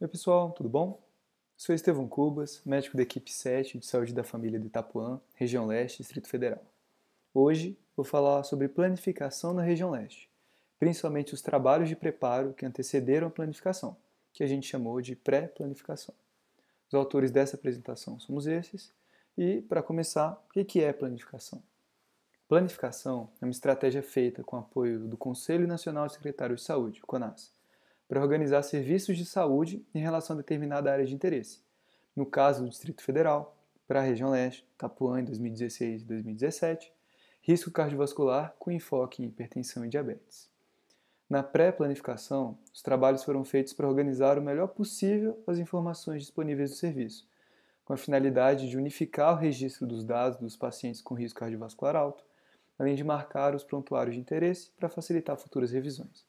Oi pessoal, tudo bom? Sou Estevão Cubas, médico da equipe 7 de saúde da família do Itapuã, região leste, Distrito Federal. Hoje vou falar sobre planificação na região leste, principalmente os trabalhos de preparo que antecederam a planificação, que a gente chamou de pré-planificação. Os autores dessa apresentação somos esses, e para começar, o que é planificação? Planificação é uma estratégia feita com apoio do Conselho Nacional de Secretários de Saúde, CONAS, para organizar serviços de saúde em relação a determinada área de interesse. No caso do Distrito Federal, para a região leste, Tapuã em 2016 e 2017, risco cardiovascular com enfoque em hipertensão e diabetes. Na pré-planificação, os trabalhos foram feitos para organizar o melhor possível as informações disponíveis do serviço, com a finalidade de unificar o registro dos dados dos pacientes com risco cardiovascular alto, além de marcar os prontuários de interesse para facilitar futuras revisões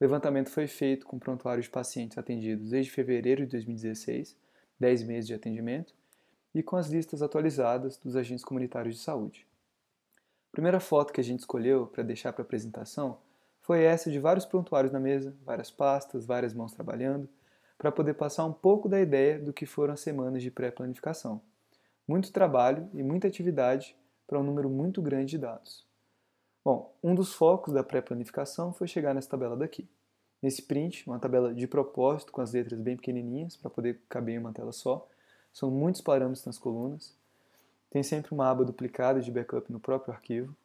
levantamento foi feito com prontuários de pacientes atendidos desde fevereiro de 2016, 10 meses de atendimento, e com as listas atualizadas dos agentes comunitários de saúde. A primeira foto que a gente escolheu para deixar para a apresentação foi essa de vários prontuários na mesa, várias pastas, várias mãos trabalhando, para poder passar um pouco da ideia do que foram as semanas de pré-planificação. Muito trabalho e muita atividade para um número muito grande de dados. Bom, um dos focos da pré-planificação foi chegar nessa tabela daqui. Nesse print, uma tabela de propósito com as letras bem pequenininhas para poder caber em uma tela só. São muitos parâmetros nas colunas. Tem sempre uma aba duplicada de backup no próprio arquivo.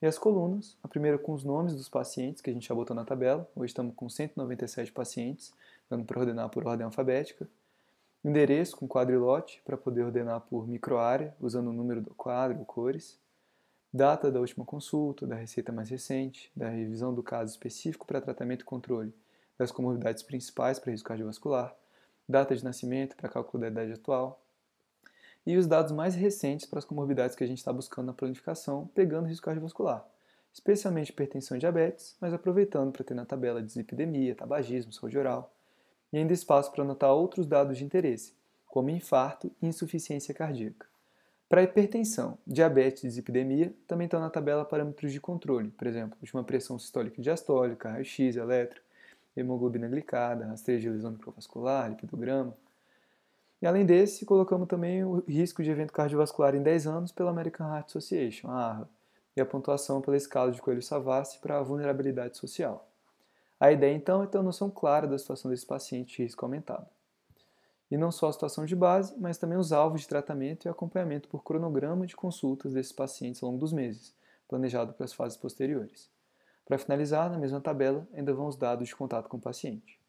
E as colunas, a primeira com os nomes dos pacientes que a gente já botou na tabela. Hoje estamos com 197 pacientes, dando para ordenar por ordem alfabética. Endereço com quadrilote para poder ordenar por microárea, usando o número do quadro ou cores data da última consulta, da receita mais recente, da revisão do caso específico para tratamento e controle, das comorbidades principais para risco cardiovascular, data de nascimento para cálculo da idade atual e os dados mais recentes para as comorbidades que a gente está buscando na planificação, pegando risco cardiovascular, especialmente hipertensão e diabetes, mas aproveitando para ter na tabela dislipidemia, tabagismo, saúde oral, e ainda espaço para anotar outros dados de interesse, como infarto e insuficiência cardíaca. Para hipertensão, diabetes e epidemia também estão na tabela parâmetros de controle, por exemplo, última pressão sistólica e diastólica, raio-x, eletro, hemoglobina glicada, rastreio de lesão microvascular, lipidograma. E além desse, colocamos também o risco de evento cardiovascular em 10 anos pela American Heart Association, a ARLA, e a pontuação pela escala de Coelho-Savassi para a vulnerabilidade social. A ideia, então, é ter uma noção clara da situação desse paciente de risco aumentado e não só a situação de base, mas também os alvos de tratamento e acompanhamento por cronograma de consultas desses pacientes ao longo dos meses, planejado para as fases posteriores. Para finalizar, na mesma tabela ainda vão os dados de contato com o paciente.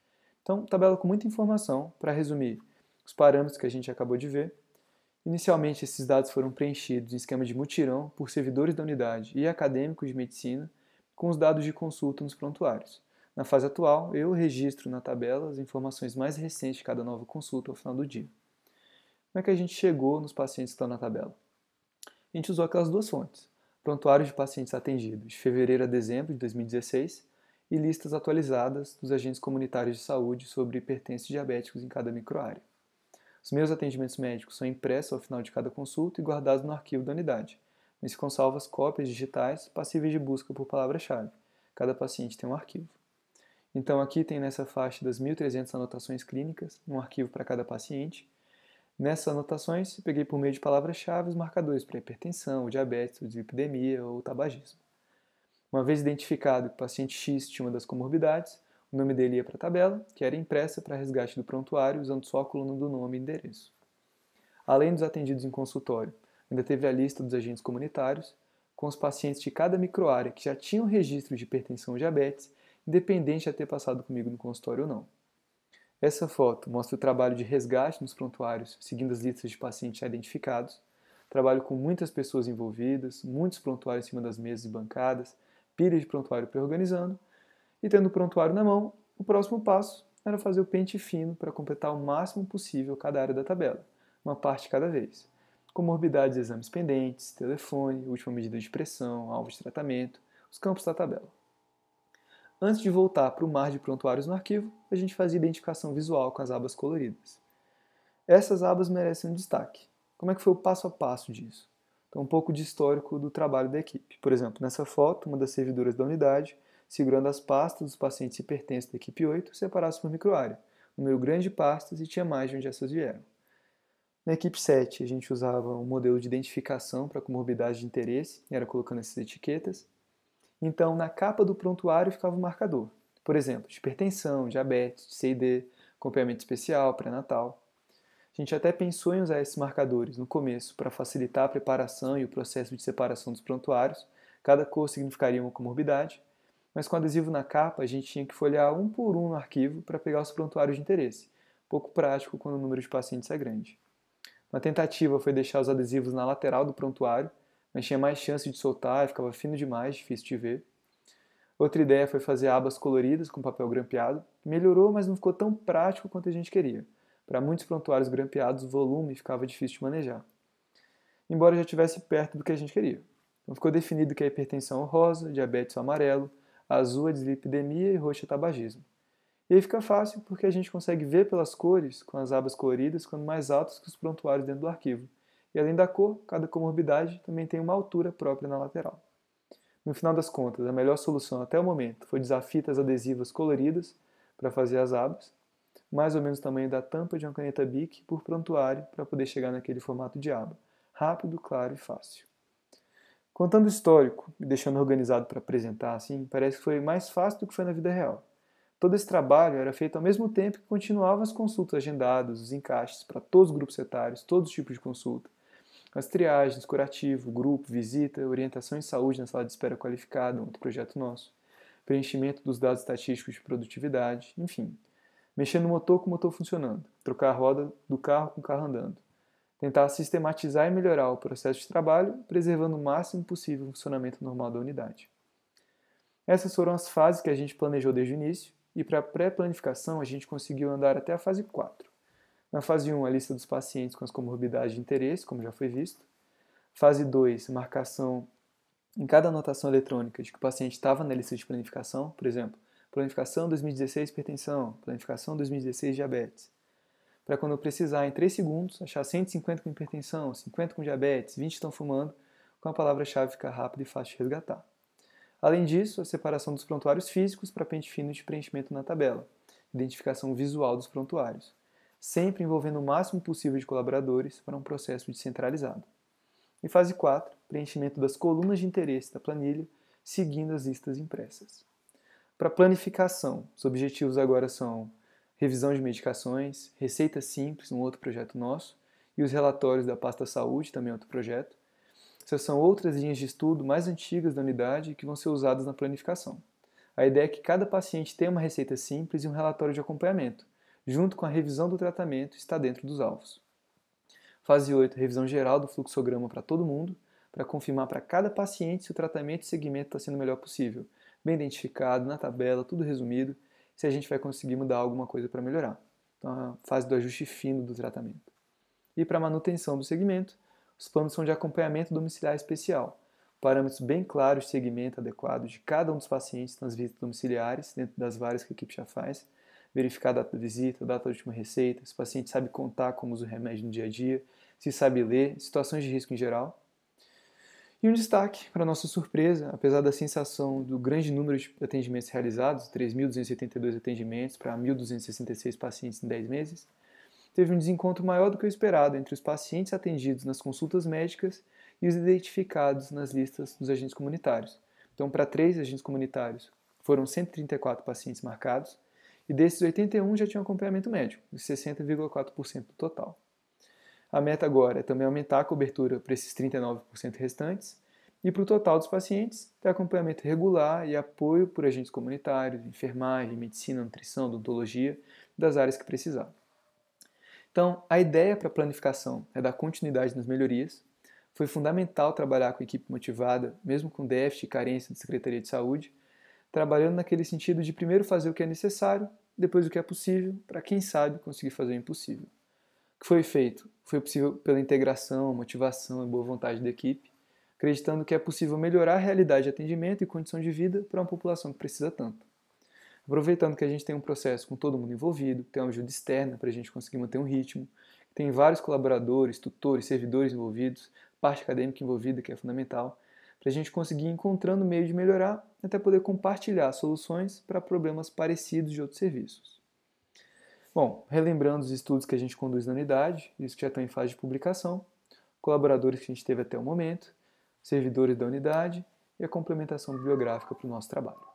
Então, tabela com muita informação para resumir os parâmetros que a gente acabou de ver. Inicialmente, esses dados foram preenchidos em esquema de mutirão por servidores da unidade e acadêmicos de medicina, com os dados de consulta nos prontuários. Na fase atual, eu registro na tabela as informações mais recentes de cada nova consulta ao final do dia. Como é que a gente chegou nos pacientes que estão na tabela? A gente usou aquelas duas fontes: prontuários de pacientes atendidos de fevereiro a dezembro de 2016 e listas atualizadas dos agentes comunitários de saúde sobre hipertensos diabéticos em cada microárea. Os meus atendimentos médicos são impressos ao final de cada consulta e guardados no arquivo da unidade, mas ficam salvas cópias digitais passíveis de busca por palavra-chave. Cada paciente tem um arquivo. Então aqui tem nessa faixa das 1.300 anotações clínicas, um arquivo para cada paciente. Nessas anotações, peguei por meio de palavras-chave os marcadores para hipertensão, diabetes, dislipidemia ou tabagismo. Uma vez identificado que o paciente X tinha uma das comorbidades, o nome dele ia para a tabela, que era impressa para resgate do prontuário, usando só a coluna do nome e endereço. Além dos atendidos em consultório, ainda teve a lista dos agentes comunitários, com os pacientes de cada microárea que já tinham registro de hipertensão ou diabetes Independente a ter passado comigo no consultório ou não. Essa foto mostra o trabalho de resgate nos prontuários, seguindo as listas de pacientes já identificados. Trabalho com muitas pessoas envolvidas, muitos prontuários em cima das mesas e bancadas, pilhas de prontuário pré-organizando. E tendo o prontuário na mão, o próximo passo era fazer o pente fino para completar o máximo possível cada área da tabela, uma parte cada vez. Comorbidades, exames pendentes, telefone, última medida de pressão, alvo de tratamento, os campos da tabela. Antes de voltar para o mar de prontuários no arquivo, a gente faz identificação visual com as abas coloridas. Essas abas merecem um destaque. Como é que foi o passo a passo disso? Então, um pouco de histórico do trabalho da equipe. Por exemplo, nessa foto, uma das servidoras da unidade, segurando as pastas dos pacientes hipertensos da equipe 8, separados por microárea, número grande de pastas e tinha mais de onde essas vieram. Na equipe 7, a gente usava um modelo de identificação para comorbidade de interesse, e era colocando essas etiquetas, então, na capa do prontuário ficava o marcador. Por exemplo, hipertensão, diabetes, CID, acompanhamento especial, pré-natal. A gente até pensou em usar esses marcadores no começo para facilitar a preparação e o processo de separação dos prontuários. Cada cor significaria uma comorbidade, mas com adesivo na capa a gente tinha que folhear um por um no arquivo para pegar os prontuários de interesse. Pouco prático quando o número de pacientes é grande. Uma tentativa foi deixar os adesivos na lateral do prontuário mas tinha mais chance de soltar e ficava fino demais, difícil de ver. Outra ideia foi fazer abas coloridas com papel grampeado. Melhorou, mas não ficou tão prático quanto a gente queria. Para muitos prontuários grampeados, o volume ficava difícil de manejar. Embora já estivesse perto do que a gente queria. Então ficou definido que a hipertensão é rosa, diabetes é amarelo, azul é dislipidemia e roxo é tabagismo. E aí fica fácil porque a gente consegue ver pelas cores, com as abas coloridas, quando mais altas que os prontuários dentro do arquivo. E além da cor, cada comorbidade também tem uma altura própria na lateral. No final das contas, a melhor solução até o momento foi usar fitas adesivas coloridas para fazer as abas, mais ou menos o tamanho da tampa de uma caneta BIC por prontuário para poder chegar naquele formato de aba. Rápido, claro e fácil. Contando o histórico e deixando organizado para apresentar assim, parece que foi mais fácil do que foi na vida real. Todo esse trabalho era feito ao mesmo tempo que continuavam as consultas agendadas, os encaixes para todos os grupos etários, todos os tipos de consulta as triagens, curativo, grupo, visita, orientação em saúde na sala de espera qualificada, um outro projeto nosso. Preenchimento dos dados estatísticos de produtividade, enfim. Mexer no motor com o motor funcionando. Trocar a roda do carro com o carro andando. Tentar sistematizar e melhorar o processo de trabalho, preservando o máximo possível o funcionamento normal da unidade. Essas foram as fases que a gente planejou desde o início, e para pré-planificação a gente conseguiu andar até a fase 4. Na fase 1, a lista dos pacientes com as comorbidades de interesse, como já foi visto. Fase 2, marcação em cada anotação eletrônica de que o paciente estava na lista de planificação, por exemplo, planificação 2016 hipertensão, planificação 2016 diabetes. Para quando eu precisar, em 3 segundos, achar 150 com hipertensão, 50 com diabetes, 20 estão fumando, com a palavra-chave ficar rápida e fácil de resgatar. Além disso, a separação dos prontuários físicos para pente fino de preenchimento na tabela, identificação visual dos prontuários sempre envolvendo o máximo possível de colaboradores para um processo descentralizado. E fase 4, preenchimento das colunas de interesse da planilha, seguindo as listas impressas. Para planificação, os objetivos agora são revisão de medicações, receita simples, um outro projeto nosso, e os relatórios da pasta saúde, também outro projeto. Essas são outras linhas de estudo mais antigas da unidade que vão ser usadas na planificação. A ideia é que cada paciente tenha uma receita simples e um relatório de acompanhamento, junto com a revisão do tratamento, está dentro dos alvos. Fase 8, revisão geral do fluxograma para todo mundo, para confirmar para cada paciente se o tratamento e segmento está sendo o melhor possível, bem identificado, na tabela, tudo resumido, se a gente vai conseguir mudar alguma coisa para melhorar. Então, a fase do ajuste fino do tratamento. E para manutenção do segmento, os planos são de acompanhamento domiciliar especial, parâmetros bem claros de segmento adequado de cada um dos pacientes nas visitas domiciliares, dentro das várias que a equipe já faz, verificar a data da visita, a data da última receita, se o paciente sabe contar como usa o remédio no dia a dia, se sabe ler, situações de risco em geral. E um destaque, para nossa surpresa, apesar da sensação do grande número de atendimentos realizados, 3.272 atendimentos para 1.266 pacientes em 10 meses, teve um desencontro maior do que o esperado entre os pacientes atendidos nas consultas médicas e os identificados nas listas dos agentes comunitários. Então, para três agentes comunitários, foram 134 pacientes marcados, e desses 81 já tinham acompanhamento médico, 60,4% do total. A meta agora é também aumentar a cobertura para esses 39% restantes e para o total dos pacientes ter acompanhamento regular e apoio por agentes comunitários, enfermagem, medicina, nutrição, odontologia, das áreas que precisar. Então, a ideia para a planificação é dar continuidade nas melhorias. Foi fundamental trabalhar com equipe motivada, mesmo com déficit e carência da Secretaria de Saúde, trabalhando naquele sentido de primeiro fazer o que é necessário, depois o que é possível, para quem sabe conseguir fazer o impossível. O que foi feito? Foi possível pela integração, motivação e boa vontade da equipe, acreditando que é possível melhorar a realidade de atendimento e condição de vida para uma população que precisa tanto. Aproveitando que a gente tem um processo com todo mundo envolvido, tem uma ajuda externa para a gente conseguir manter um ritmo, tem vários colaboradores, tutores, servidores envolvidos, parte acadêmica envolvida, que é fundamental, para a gente conseguir encontrando meio de melhorar, até poder compartilhar soluções para problemas parecidos de outros serviços. Bom, relembrando os estudos que a gente conduz na unidade, isso que já estão tá em fase de publicação, colaboradores que a gente teve até o momento, servidores da unidade e a complementação bibliográfica para o nosso trabalho.